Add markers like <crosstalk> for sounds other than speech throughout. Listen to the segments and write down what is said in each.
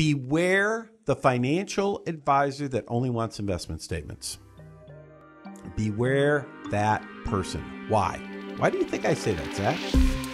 Beware the financial advisor that only wants investment statements. Beware that person. Why? Why do you think I say that, Zach?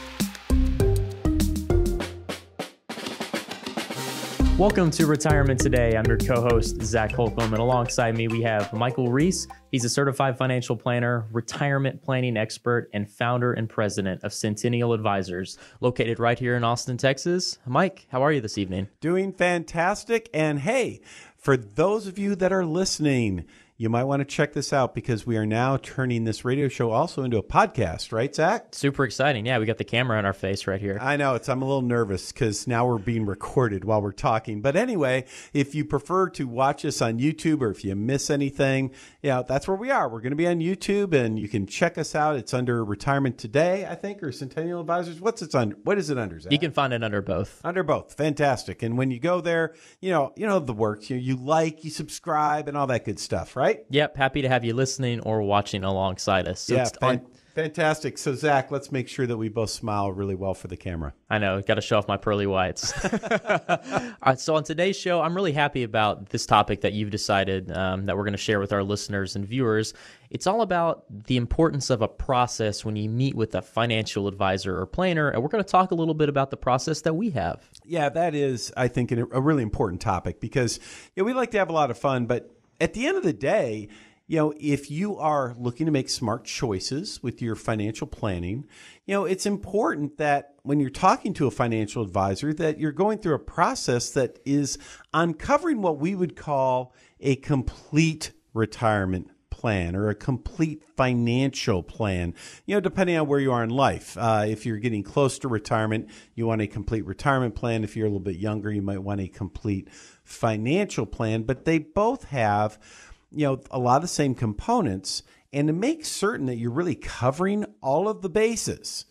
Welcome to Retirement Today. I'm your co host, Zach Holcomb, and alongside me, we have Michael Reese. He's a certified financial planner, retirement planning expert, and founder and president of Centennial Advisors, located right here in Austin, Texas. Mike, how are you this evening? Doing fantastic. And hey, for those of you that are listening, you might want to check this out because we are now turning this radio show also into a podcast, right, Zach? Super exciting. Yeah, we got the camera on our face right here. I know. It's, I'm a little nervous because now we're being recorded while we're talking. But anyway, if you prefer to watch us on YouTube or if you miss anything, yeah, that's where we are. We're going to be on YouTube and you can check us out. It's under Retirement Today, I think, or Centennial Advisors. What's it under? What is it under, Zach? You can find it under both. Under both. Fantastic. And when you go there, you know, you know the works. You, you like, you subscribe, and all that good stuff, right? right? Yep. Happy to have you listening or watching alongside us. So yeah. Fan- on- fantastic. So, Zach, let's make sure that we both smile really well for the camera. I know. Got to show off my pearly whites. All right. <laughs> Uh, so, on today's show, I'm really happy about this topic that you've decided um, that we're going to share with our listeners and viewers. It's all about the importance of a process when you meet with a financial advisor or planner. And we're going to talk a little bit about the process that we have. Yeah, that is, I think, a really important topic because you know, we like to have a lot of fun, but at the end of the day, you know, if you are looking to make smart choices with your financial planning, you know, it's important that when you're talking to a financial advisor that you're going through a process that is uncovering what we would call a complete retirement plan or a complete financial plan. You know, depending on where you are in life. Uh, if you're getting close to retirement, you want a complete retirement plan. If you're a little bit younger, you might want a complete financial plan, but they both have, you know, a lot of the same components. And to make certain that you're really covering all of the bases,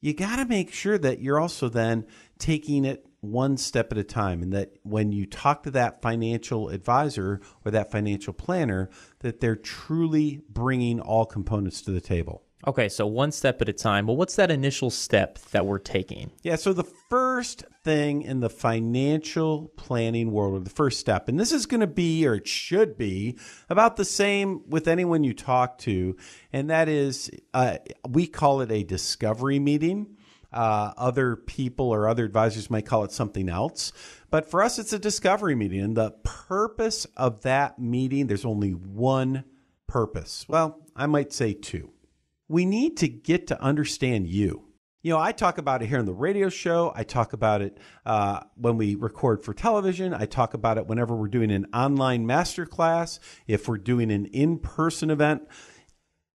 you got to make sure that you're also then taking it one step at a time and that when you talk to that financial advisor or that financial planner that they're truly bringing all components to the table Okay, so one step at a time. Well, what's that initial step that we're taking? Yeah, so the first thing in the financial planning world, or the first step, and this is going to be, or it should be, about the same with anyone you talk to, and that is uh, we call it a discovery meeting. Uh, other people or other advisors might call it something else. But for us, it's a discovery meeting. And the purpose of that meeting, there's only one purpose. Well, I might say two we need to get to understand you. You know, I talk about it here on the radio show. I talk about it uh, when we record for television. I talk about it whenever we're doing an online masterclass, if we're doing an in person event.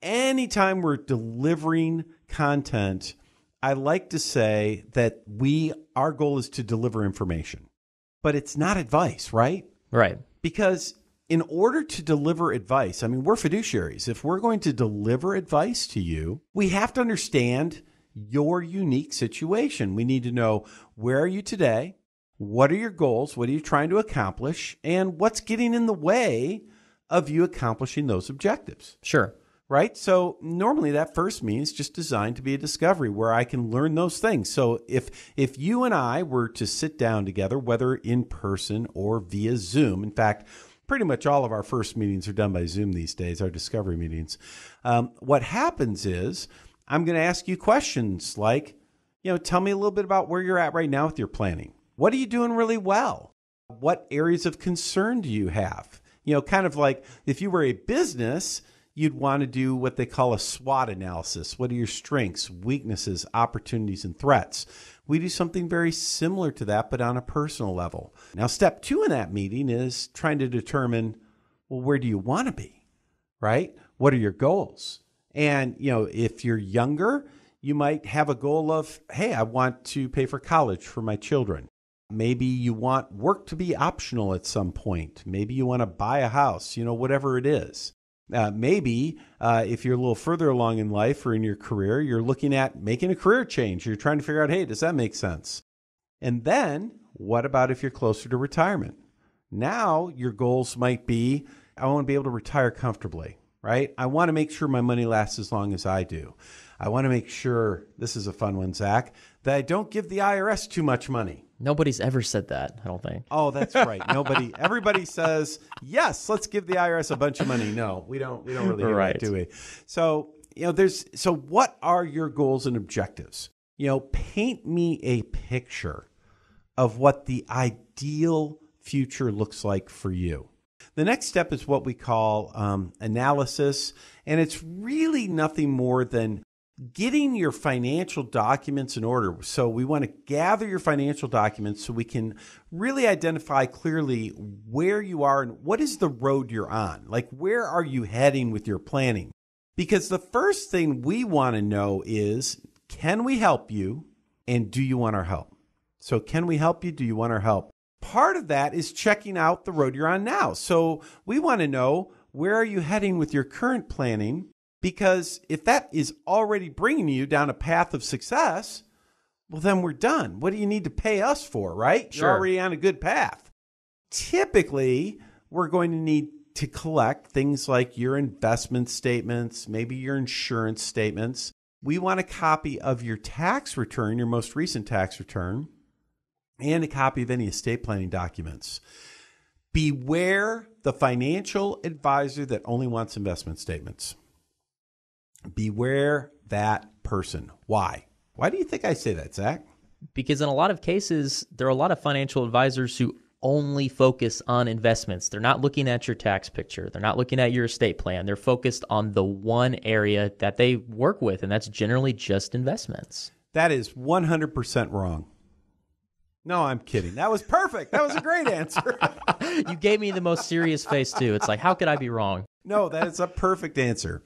Anytime we're delivering content, I like to say that we, our goal is to deliver information, but it's not advice, right? Right. Because in order to deliver advice, I mean, we're fiduciaries. If we're going to deliver advice to you, we have to understand your unique situation. We need to know where are you today? What are your goals? What are you trying to accomplish? And what's getting in the way of you accomplishing those objectives? Sure. Right? So normally that first means just designed to be a discovery where I can learn those things. So if if you and I were to sit down together, whether in person or via Zoom, in fact, pretty much all of our first meetings are done by Zoom these days, our discovery meetings. Um, what happens is I'm going to ask you questions like, you know, tell me a little bit about where you're at right now with your planning. What are you doing really well? What areas of concern do you have? You know, kind of like if you were a business, you'd want to do what they call a SWOT analysis. What are your strengths, weaknesses, opportunities, and threats? We do something very similar to that, but on a personal level. Now, step two in that meeting is trying to determine well, where do you want to be, right? What are your goals? And, you know, if you're younger, you might have a goal of, hey, I want to pay for college for my children. Maybe you want work to be optional at some point. Maybe you want to buy a house, you know, whatever it is. Uh, maybe uh, if you're a little further along in life or in your career, you're looking at making a career change. You're trying to figure out, hey, does that make sense? And then what about if you're closer to retirement? Now your goals might be I want to be able to retire comfortably, right? I want to make sure my money lasts as long as I do. I want to make sure this is a fun one, Zach that I don't give the IRS too much money. Nobody's ever said that, I don't think. Oh, that's right. <laughs> Nobody everybody says, "Yes, let's give the IRS a bunch of money." No, we don't we don't really hear right. that, do we? So, you know, there's so what are your goals and objectives? You know, paint me a picture of what the ideal future looks like for you. The next step is what we call um, analysis, and it's really nothing more than getting your financial documents in order. So we want to gather your financial documents so we can really identify clearly where you are and what is the road you're on. Like where are you heading with your planning? Because the first thing we want to know is can we help you and do you want our help? So can we help you? Do you want our help? Part of that is checking out the road you're on now. So we want to know where are you heading with your current planning? Because if that is already bringing you down a path of success, well, then we're done. What do you need to pay us for, right? Sure. You're already on a good path. Typically, we're going to need to collect things like your investment statements, maybe your insurance statements. We want a copy of your tax return, your most recent tax return, and a copy of any estate planning documents. Beware the financial advisor that only wants investment statements. Beware that person. Why? Why do you think I say that, Zach? Because in a lot of cases, there are a lot of financial advisors who only focus on investments. They're not looking at your tax picture. They're not looking at your estate plan. They're focused on the one area that they work with, and that's generally just investments. That is 100% wrong. No, I'm kidding. That was perfect. That was a great answer. <laughs> you gave me the most serious face, too. It's like, how could I be wrong? No, that is a perfect answer.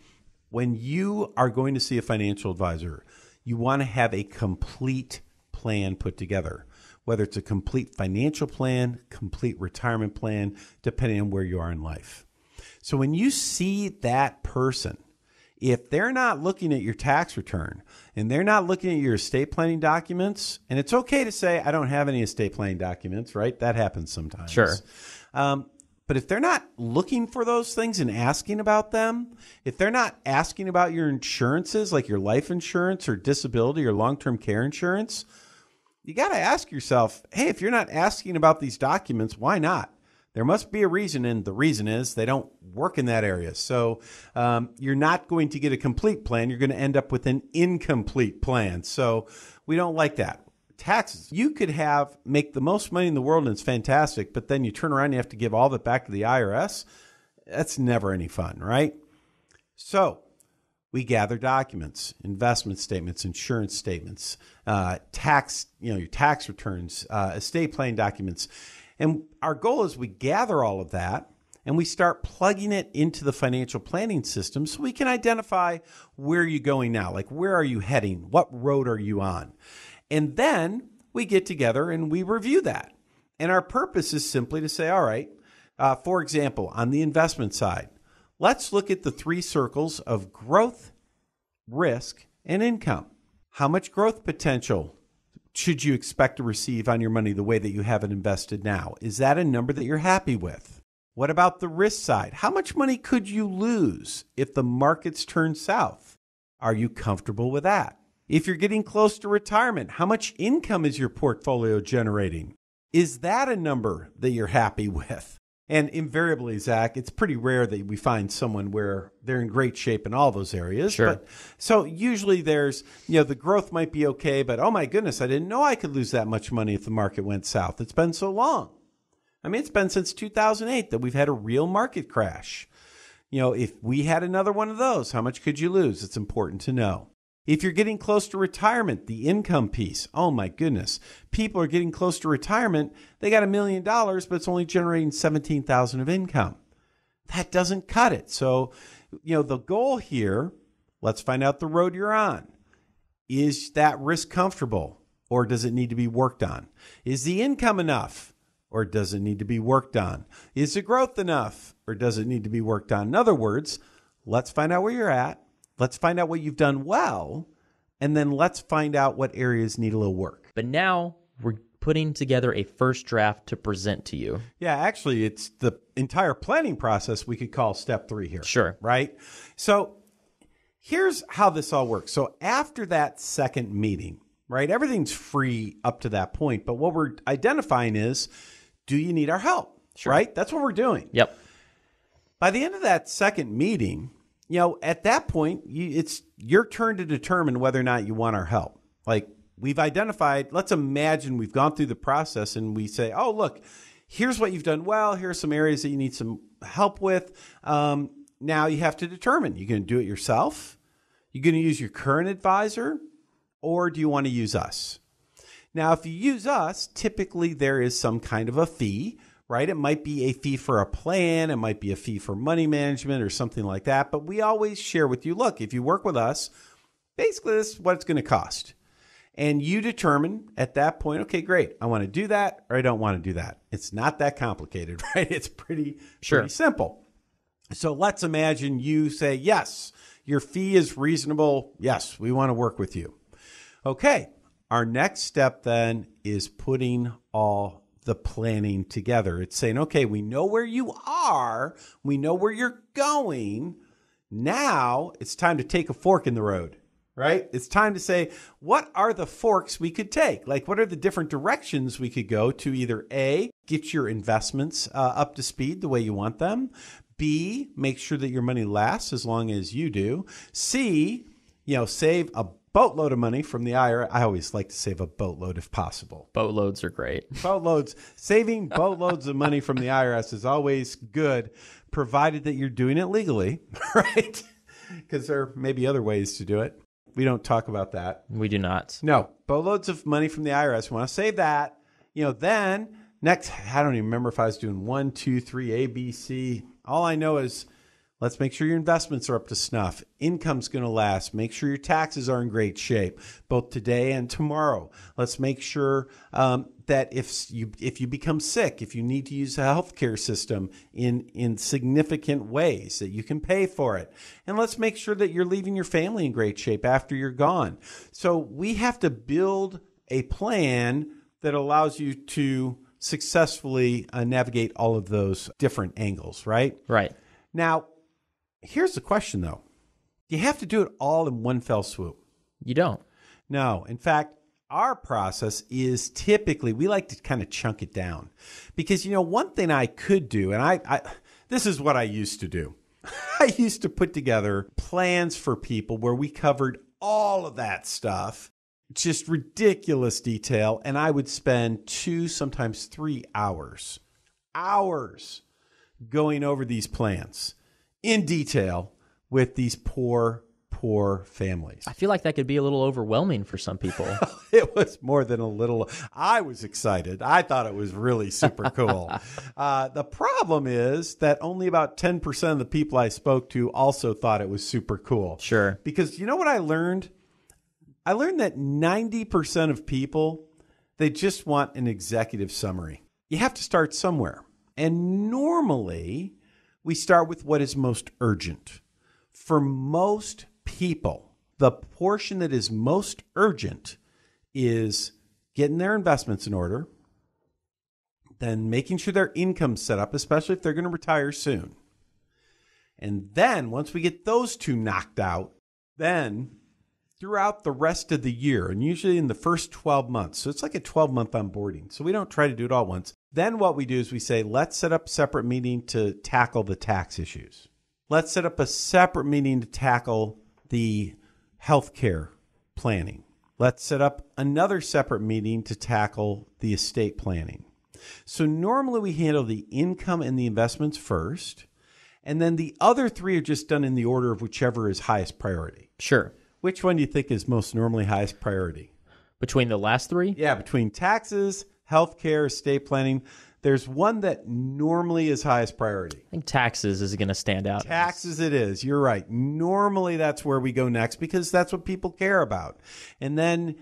When you are going to see a financial advisor, you want to have a complete plan put together, whether it's a complete financial plan, complete retirement plan, depending on where you are in life. So when you see that person, if they're not looking at your tax return and they're not looking at your estate planning documents, and it's okay to say, I don't have any estate planning documents, right? That happens sometimes. Sure. Um, but if they're not looking for those things and asking about them, if they're not asking about your insurances, like your life insurance or disability or long term care insurance, you got to ask yourself hey, if you're not asking about these documents, why not? There must be a reason, and the reason is they don't work in that area. So um, you're not going to get a complete plan. You're going to end up with an incomplete plan. So we don't like that taxes. You could have make the most money in the world and it's fantastic, but then you turn around and you have to give all of it back to the IRS. That's never any fun, right? So we gather documents, investment statements, insurance statements, uh, tax, you know, your tax returns, uh, estate plan documents. And our goal is we gather all of that and we start plugging it into the financial planning system so we can identify where you're going now. Like, where are you heading? What road are you on? And then we get together and we review that. And our purpose is simply to say, all right, uh, for example, on the investment side, let's look at the three circles of growth, risk, and income. How much growth potential should you expect to receive on your money the way that you have it invested now? Is that a number that you're happy with? What about the risk side? How much money could you lose if the markets turn south? Are you comfortable with that? If you're getting close to retirement, how much income is your portfolio generating? Is that a number that you're happy <laughs> with? And invariably, Zach, it's pretty rare that we find someone where they're in great shape in all those areas. Sure. But, so usually there's, you know, the growth might be okay, but oh my goodness, I didn't know I could lose that much money if the market went south. It's been so long. I mean, it's been since 2008 that we've had a real market crash. You know, if we had another one of those, how much could you lose? It's important to know. If you're getting close to retirement, the income piece, oh my goodness. People are getting close to retirement. They got a million dollars, but it's only generating 17,000 of income. That doesn't cut it. So, you know, the goal here, let's find out the road you're on. Is that risk comfortable or does it need to be worked on? Is the income enough or does it need to be worked on? Is the growth enough or does it need to be worked on? In other words, let's find out where you're at Let's find out what you've done well, and then let's find out what areas need a little work. But now we're putting together a first draft to present to you. Yeah, actually, it's the entire planning process we could call step three here. Sure. Right? So here's how this all works. So after that second meeting, right, everything's free up to that point. But what we're identifying is do you need our help? Sure. Right? That's what we're doing. Yep. By the end of that second meeting, you know, at that point, you, it's your turn to determine whether or not you want our help. Like we've identified, let's imagine we've gone through the process and we say, oh, look, here's what you've done well. Here are some areas that you need some help with. Um, now you have to determine you're going to do it yourself, you're going to use your current advisor, or do you want to use us? Now, if you use us, typically there is some kind of a fee right? It might be a fee for a plan, it might be a fee for money management or something like that. But we always share with you look, if you work with us, basically this is what it's going to cost. And you determine at that point, okay, great, I want to do that or I don't want to do that. It's not that complicated, <laughs> right? It's pretty, sure. pretty simple. So let's imagine you say, yes, your fee is reasonable. Yes, we want to work with you. Okay, our next step then is putting all the planning together. It's saying, okay, we know where you are, we know where you're going. Now it's time to take a fork in the road, right? It's time to say, what are the forks we could take? Like, what are the different directions we could go to either A, get your investments uh, up to speed the way you want them, B, make sure that your money lasts as long as you do, C, you know, save a boatload of money from the IRA. I always like to save a boatload if possible. Boatloads are great. Boatloads. Saving boatloads of money from the IRS is always good, provided that you're doing it legally, <laughs> right? Because there may be other ways to do it. We don't talk about that. We do not. No. Boatloads of money from the IRS. Want to save that. You know, then next, I don't even remember if I was doing one, two, three, A, B, C. All I know is Let's make sure your investments are up to snuff. Income's going to last. Make sure your taxes are in great shape, both today and tomorrow. Let's make sure um, that if you if you become sick, if you need to use the healthcare system in in significant ways, that you can pay for it. And let's make sure that you're leaving your family in great shape after you're gone. So we have to build a plan that allows you to successfully uh, navigate all of those different angles. Right. Right. Now Here's the question, though you have to do it all in one fell swoop. You don't. No. In fact, our process is typically we like to kind of chunk it down because you know one thing I could do, and I, I this is what I used to do. <laughs> I used to put together plans for people where we covered all of that stuff, just ridiculous detail, and I would spend two, sometimes three hours, hours going over these plans in detail with these poor, poor families. I feel like that could be a little overwhelming for some people. <laughs> it was more than a little. I was excited. I thought it was really super cool. <laughs> uh, the problem is that only about 10% of the people I spoke to also thought it was super cool. Sure. Because you know what I learned? I learned that 90% of people, they just want an executive summary. You have to start somewhere. And normally, we start with what is most urgent. For most people, the portion that is most urgent is getting their investments in order, then making sure their income's set up, especially if they're going to retire soon. And then once we get those two knocked out, then throughout the rest of the year and usually in the first 12 months. So it's like a 12 month onboarding. So we don't try to do it all once. Then what we do is we say, let's set up separate meeting to tackle the tax issues. Let's set up a separate meeting to tackle the healthcare planning. Let's set up another separate meeting to tackle the estate planning. So normally we handle the income and the investments first, and then the other three are just done in the order of whichever is highest priority. Sure. Which one do you think is most normally highest priority? Between the last three? Yeah, between taxes, healthcare, estate planning. There's one that normally is highest priority. I think taxes is going to stand out. Taxes, it is. You're right. Normally, that's where we go next because that's what people care about. And then,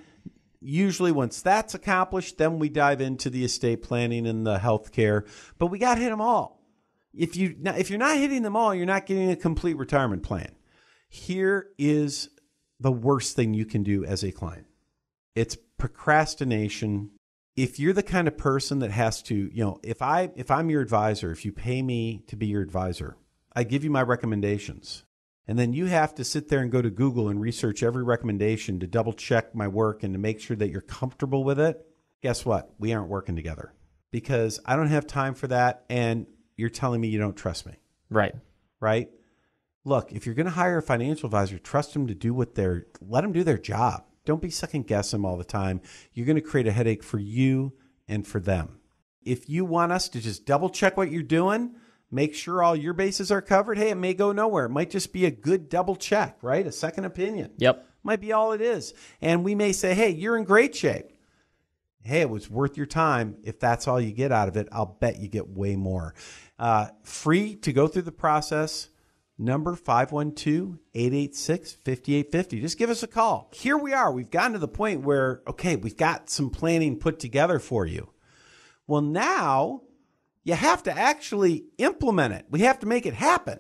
usually, once that's accomplished, then we dive into the estate planning and the healthcare. But we got to hit them all. If you if you're not hitting them all, you're not getting a complete retirement plan. Here is the worst thing you can do as a client. It's procrastination. If you're the kind of person that has to, you know, if I if I'm your advisor, if you pay me to be your advisor, I give you my recommendations. And then you have to sit there and go to Google and research every recommendation to double check my work and to make sure that you're comfortable with it. Guess what? We aren't working together because I don't have time for that and you're telling me you don't trust me. Right. Right? look, if you're going to hire a financial advisor, trust them to do what they're, let them do their job. Don't be second guessing them all the time. You're going to create a headache for you and for them. If you want us to just double check what you're doing, make sure all your bases are covered, hey, it may go nowhere. It might just be a good double check, right? A second opinion. Yep. Might be all it is. And we may say, hey, you're in great shape. Hey, it was worth your time. If that's all you get out of it, I'll bet you get way more. Uh, free to go through the process number 512-886-5850. Just give us a call. Here we are. We've gotten to the point where okay, we've got some planning put together for you. Well, now you have to actually implement it. We have to make it happen.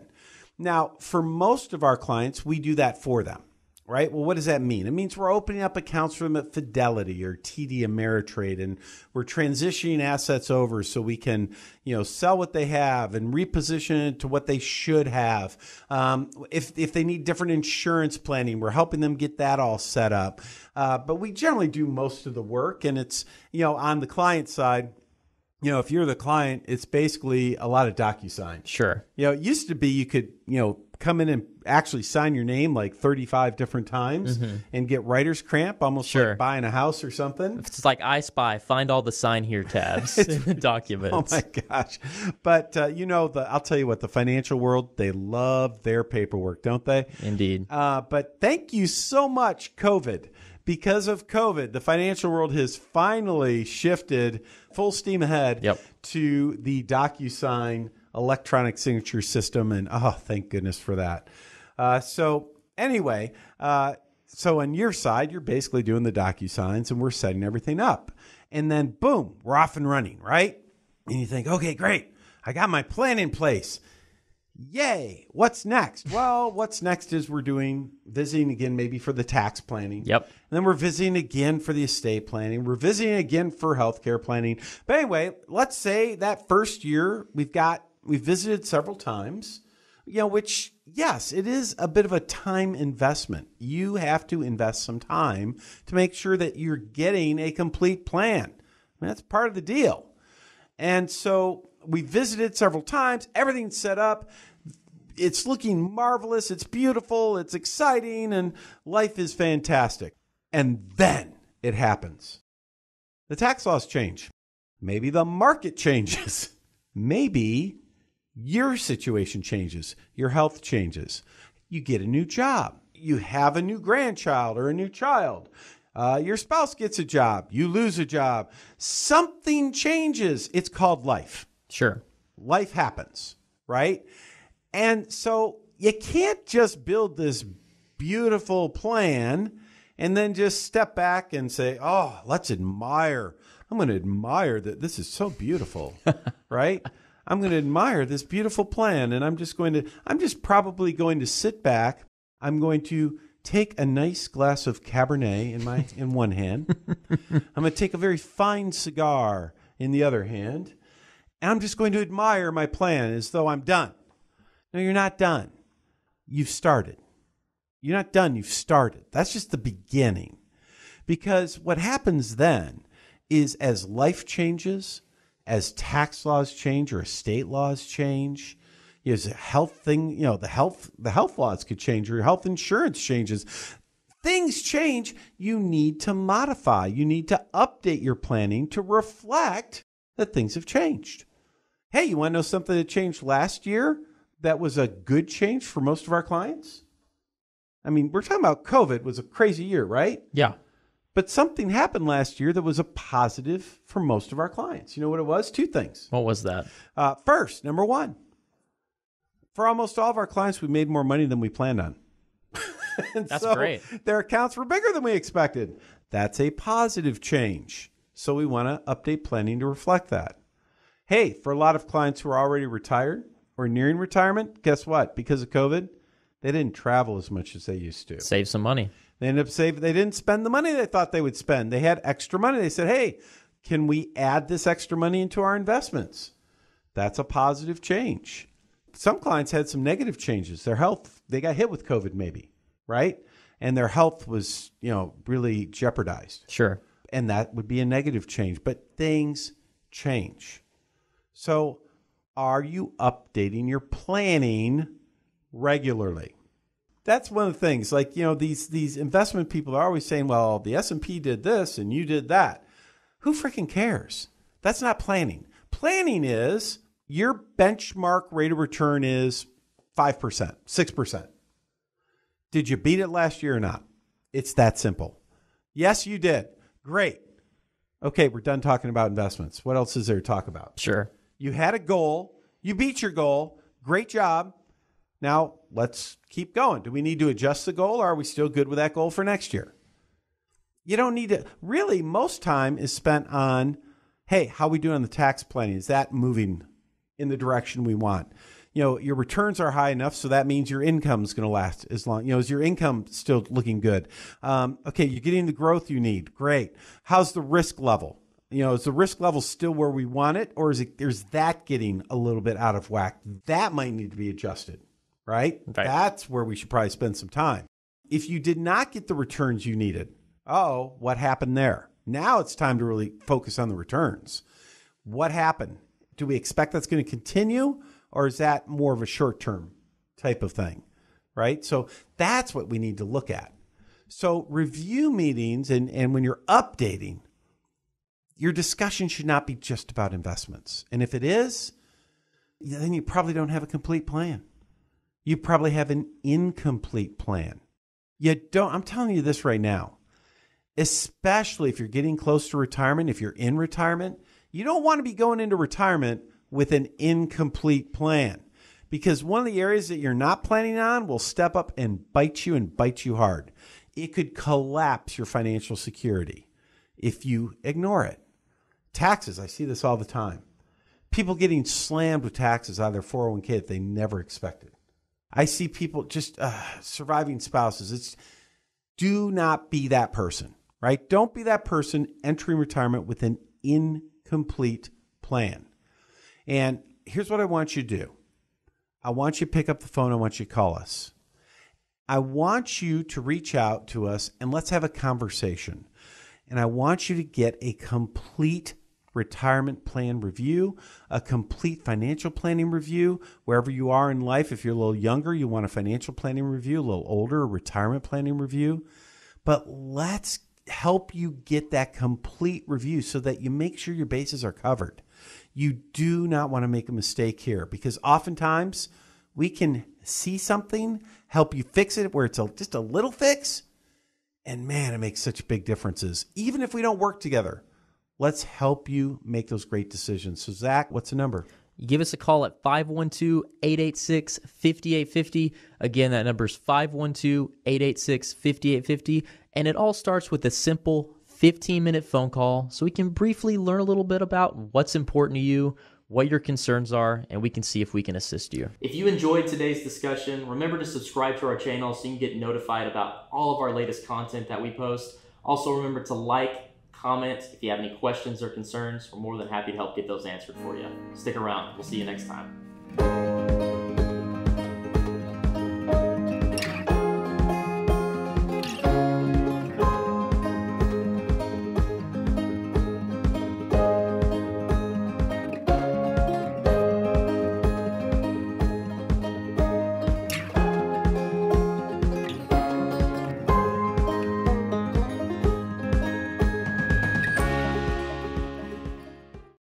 Now, for most of our clients, we do that for them right? Well, what does that mean? It means we're opening up accounts for them at Fidelity or TD Ameritrade, and we're transitioning assets over so we can, you know, sell what they have and reposition it to what they should have. Um, if if they need different insurance planning, we're helping them get that all set up. Uh, but we generally do most of the work, and it's you know on the client side you know, if you're the client, it's basically a lot of DocuSign. Sure. You know, it used to be you could, you know, come in and actually sign your name like 35 different times mm-hmm. and get writer's cramp, almost sure. like buying a house or something. It's like I Spy, find all the sign here tabs <laughs> in <laughs> documents. Oh my gosh. But uh, you know, the I'll tell you what, the financial world, they love their paperwork, don't they? Indeed. Uh, but thank you so much, COVID. Because of COVID, the financial world has finally shifted full steam ahead yep. to the DocuSign electronic signature system. And oh, thank goodness for that. Uh, so, anyway, uh, so on your side, you're basically doing the docu signs, and we're setting everything up. And then, boom, we're off and running, right? And you think, okay, great. I got my plan in place. Yay. What's next? Well, what's next is we're doing visiting again, maybe for the tax planning. Yep. And then we're visiting again for the estate planning. We're visiting again for healthcare planning. But anyway, let's say that first year we've got we visited several times, you know, which, yes, it is a bit of a time investment. You have to invest some time to make sure that you're getting a complete plan. I mean, that's part of the deal. And so we visited several times, everything's set up. It's looking marvelous, it's beautiful, it's exciting, and life is fantastic. And then it happens. The tax laws change. Maybe the market <laughs> changes. Maybe your situation changes, your health changes, you get a new job, you have a new grandchild or a new child. Uh, your spouse gets a job, you lose a job, something changes. It's called life. Sure. Life happens, right? And so you can't just build this beautiful plan and then just step back and say, oh, let's admire. I'm going to admire that this is so beautiful, <laughs> right? I'm going to admire this beautiful plan and I'm just going to, I'm just probably going to sit back. I'm going to take a nice glass of Cabernet in my, <laughs> in one hand. I'm going to take a very fine cigar in the other hand. And I'm just going to admire my plan as though I'm done. No, you're not done. You've started. You're not done. You've started. That's just the beginning. Because what happens then is as life changes, as tax laws change or state laws change, as a health thing, you know, the health the health laws could change or your health insurance changes. Things change, you need to modify. You need to update your planning to reflect that things have changed. Hey, you want to know something that changed last year that was a good change for most of our clients? I mean, we're talking about COVID was a crazy year, right? Yeah. But something happened last year that was a positive for most of our clients. You know what it was? Two things. What was that? Uh, first, number one, for almost all of our clients, we made more money than we planned on. <laughs> That's so great. Their accounts were bigger than we expected. That's a positive change. So we want to update planning to reflect that. Hey, for a lot of clients who are already retired or nearing retirement, guess what? Because of COVID, they didn't travel as much as they used to. Save some money. They ended up saving. They didn't spend the money they thought they would spend. They had extra money. They said, "Hey, can we add this extra money into our investments?" That's a positive change. Some clients had some negative changes. Their health, they got hit with COVID, maybe, right? And their health was, you know, really jeopardized. Sure. And that would be a negative change. But things change. So, are you updating your planning regularly? that's one of the things. Like you know, these these investment people are always saying, "Well, the S and P did this and you did that." Who freaking cares? That's not planning. Planning is your benchmark rate of return is five percent, six percent. Did you beat it last year or not? It's that simple. Yes, you did. Great. Okay, we're done talking about investments. What else is there to talk about? Sure. You had a goal. You beat your goal. Great job. Now, let's keep going. Do we need to adjust the goal or are we still good with that goal for next year? You don't need to really most time is spent on hey, how we doing on the tax planning? Is that moving in the direction we want? You know, your returns are high enough, so that means your income is going to last as long. You know, is your income still looking good? Um, okay, you're getting the growth you need. Great. How's the risk level? you know, is the risk level still where we want it, or is it is that getting a little bit out of whack? That might need to be adjusted right? right? That's where we should probably spend some time. If you did not get the returns you needed, oh, what happened there? Now it's time to really focus on the returns. What happened? Do we expect that's going to continue or is that more of a short term type of thing? Right? So that's what we need to look at. So review meetings and, and when you're updating, your discussion should not be just about investments. And if it is, then you probably don't have a complete plan you probably have an incomplete plan. You don't, I'm telling you this right now, especially if you're getting close to retirement, if you're in retirement, you don't want to be going into retirement with an incomplete plan because one of the areas that you're not planning on will step up and bite you and bite you hard. It could collapse your financial security if you ignore it. Taxes, I see this all the time. People getting slammed with taxes either their 401k that they never expected. I see people just uh, surviving spouses. It's do not be that person, right? Don't be that person entering retirement with an incomplete plan. And here's what I want you to do I want you to pick up the phone. I want you to call us. I want you to reach out to us and let's have a conversation. And I want you to get a complete retirement plan review, a complete financial planning review. Wherever you are in life, if you're a little younger, you want a financial planning review, a little older, a retirement planning review. But let's help you get that complete review so that you make sure your bases are covered. You do not want to make a mistake here because oftentimes we can see something, help you fix it where it's a, just a little fix. And man, it makes such big differences, even if we don't work together. Let's help you make those great decisions. So, Zach, what's the number? Give us a call at 512 886 5850. Again, that number is 512 886 5850. And it all starts with a simple 15 minute phone call so we can briefly learn a little bit about what's important to you, what your concerns are, and we can see if we can assist you. If you enjoyed today's discussion, remember to subscribe to our channel so you can get notified about all of our latest content that we post. Also, remember to like, comment. If you have any questions or concerns, we're more than happy to help get those answered for you. Stick around. We'll see you next time.